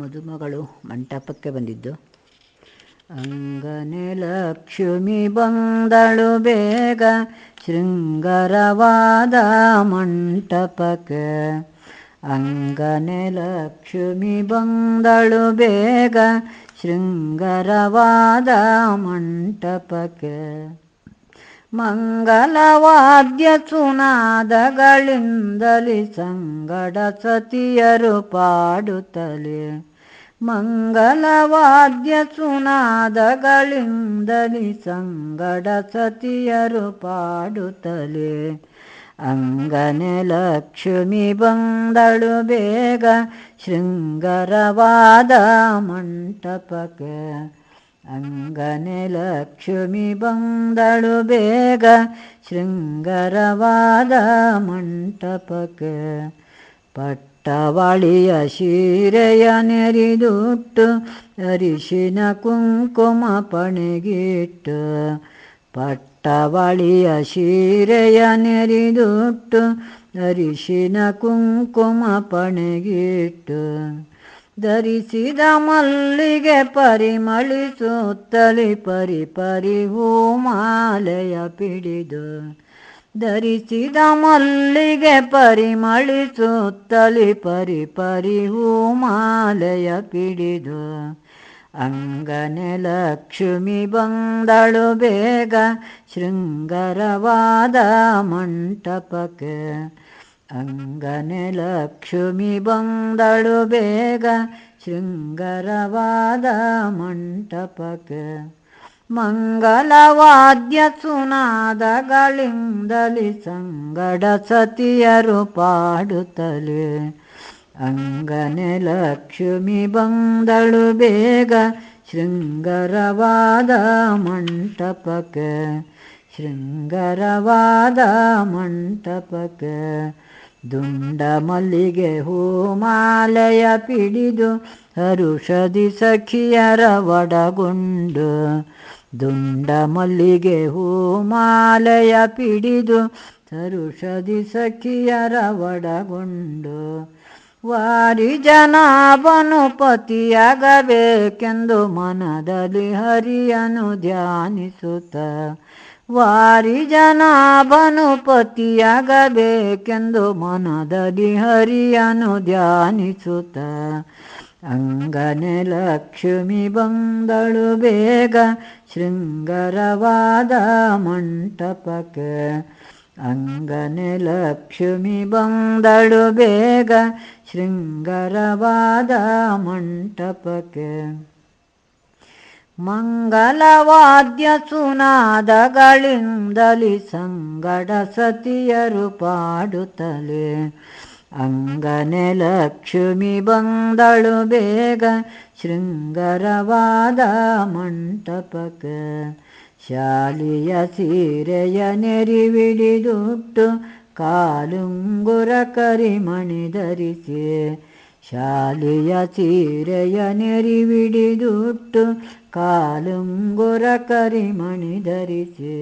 ಮದುಮಗಳು ಮಂಟಪಕ್ಕೆ ಬಂದಿದ್ದು ಅಂಗನೆ ಲಕ್ಷ್ಮಿ ಬಂದಳು ಬೇಗ ಶೃಂಗರವಾದ ಮಂಟಪಕ್ಕೆ ಅಂಗನೆ ಲಕ್ಷ್ಮಿ ಬಂದಳು ಬೇಗ ಶೃಂಗರವಾದ ಮಂಟಪಕ್ಕೆ ಮಂಗಲವಾದ್ಯ ಚುನಾದಗಳಿಂದಲಿ ಸಂಗಡ ಸತಿಯರು ಪಾಡುತ್ತಲೆ ಮಂಗಲವಾದ್ಯ ಚುನಾದಗಳಿಂದಲಿ ಸಂಗಡ ಸತಿಯರು ಪಾಡುತ್ತಲೆ ಅಂಗನೆ ಲಕ್ಷ್ಮಿ ಬಂದಳು ಬೇಗ ಶೃಂಗರವಾದ ಮಂಟಪಕ್ಕೆ ಅಂಗನೆ ಲಕ್ಷ್ಮಿ ಬಂದಳು ಬೇಗ ಶೃಂಗರವಾದ ಮಂಟಪಕ್ಕೆ ಪಟ್ಟವಳಿಯ ಶೀರೆಯ ನೆರಿದುಟ್ಟು ಅರಿಶಿನ ಕುಂಕುಮ ಪಣೆಗಿಟ್ಟು ಪಟ್ಟವಳಿಯ ಶೀರೆಯ ನೆರಿದುಟ್ಟು ಅರಿಶಿನ ಕುಂಕುಮ ಪಣೆಗಿಟ್ಟು ಧರಿಸಿದ ಮಲ್ಲಿಗೆ ಪರಿಮಳಿಸುತ್ತಲಿ ಪರಿ ಪರಿ ಮಾಲೆಯ ಪಿಡಿದು ಧರಿಸಿದ ಮಲ್ಲಿಗೆ ಪರಿಮಳಿಸುತ್ತಲಿ ಪರಿ ಪರಿ ಮಾಲೆಯ ಪಿಡಿದು ಅಂಗನೆ ಲಕ್ಷ್ಮಿ ಬಂದಳು ಬೇಗ ಶೃಂಗರವಾದ ಮಂಟಪಕ್ಕೆ ಅಂಗನೆ ಲಕ್ಷ್ಮಿ ಬಂದಳು ಬೇಗ ಶೃಂಗರವಾದ ಮಂಟಪಕ್ಕೆ ಮಂಗಲವಾದ್ಯ ಸುನಾದಗಳಿಂದಲಿ ಸಂಗಡ ಸತಿಯರು ಪಾಡುತ್ತಲೇ ಅಂಗನೆ ಲಕ್ಷ್ಮಿ ಬಂದಳು ಬೇಗ ಶೃಂಗರವಾದ ಮಂಟಪಕ್ಕೆ ಶೃಂಗರವಾದ ಮಂಟಪಕ್ಕೆ ದುಂಡ ಮಲ್ಲಿಗೆ ಹೂಮಾಲೆಯ ಪಿಡಿದು ಹರುಷದಿ ಸಖಿಯರ ಒಡಗೊಂಡು ದುಂಡ ಮಲ್ಲಿಗೆ ಹೂಮಾಲೆಯ ಪಿಡಿದು ಹರುಷದಿ ಸಖಿಯರ ಒಡಗೊಂಡು ವಾರಿ ಬನು ಪತಿಯಾಗಬೇಕೆಂದು ಮನದಲ್ಲಿ ಹರಿಯನು ಧ್ಯಾನಿಸುತ್ತ ವಾರಿ ಜನಾಭನುಪತಿಯಾಗಬೇಕೆಂದು ಮನದಲ್ಲಿ ಹರಿಯನು ಧ್ಯಾನಿಸುತ್ತ ಅಂಗನೆ ಲಕ್ಷ್ಮಿ ಬಂದಳು ಬೇಗ ಶೃಂಗರವಾದ ಮಂಟಪಕ್ಕೆ ಅಂಗನೆ ಲಕ್ಷ್ಮಿ ಬಂದಳು ಬೇಗ ಶೃಂಗರವಾದ ಮಂಟಪಕ್ಕೆ ಮಂಗಲವಾದ್ಯ ಸುನಾದಗಳಿಂದಲಿ ಸಂಗಡ ಸತಿಯರು ಪಾಡುತ್ತಲೇ ಅಂಗನೆ ಲಕ್ಷ್ಮಿ ಬಂದಳು ಬೇಗ ಶೃಂಗರವಾದ ಮಂಟಪಕ್ಕೆ ಶಾಲಿಯ ಸೀರೆಯ ನೆರಿವಿಡಿದುಟ್ಟು ಕಾಲುಂಗುರ ಕರಿಮಣಿ ಧರಿಸಿ ಶಾಲೆಯ ಸೀರೆಯ ನೆರಿವಿಡಿದುಟ್ಟು ಕಾಲುಂಗುರ ಕರಿಮಣಿ ಧರಿಸಿ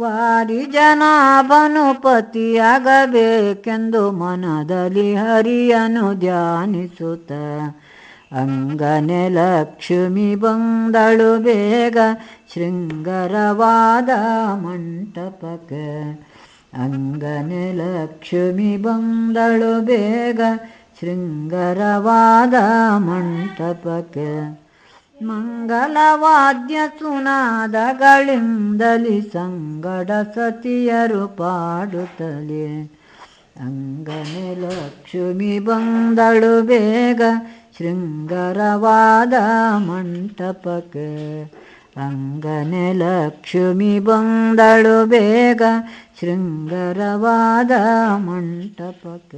ವಾರಿ ಜನಾಭನು ಪತಿಯಾಗಬೇಕೆಂದು ಮನದಲ್ಲಿ ಹರಿಯನು ಧ್ಯಾನಿಸುತ್ತ ಅಂಗನೆ ಲಕ್ಷ್ಮಿ ಬಂದಳು ಬೇಗ ಶೃಂಗರವಾದ ಮಂಟಪಕ್ಕೆ ಅಂಗನೆ ಲಕ್ಷ್ಮಿ ಬಂದಳು ಬೇಗ ಶೃಂಗರವಾದ ಮಂಟಪಕ್ಕೆ ಮಂಗಲವಾದ್ಯ ಸುನಾದಗಳಿಂದಲಿ ಸಂಗಡ ಸತಿಯರು ಪಾಡುತ್ತಲೇ ಅಂಗನೆ ಲಕ್ಷ್ಮಿ ಬಂದಳು ಬೇಗ ಶೃಂಗರವಾದ ಮಂಟಪಕ್ಕೆ ಅಂಗನೆ ಲಕ್ಷ್ಮಿ ಬಂದಳು ಬೇಗ ಶೃಂಗರವಾದ ಮಂಟಪಕ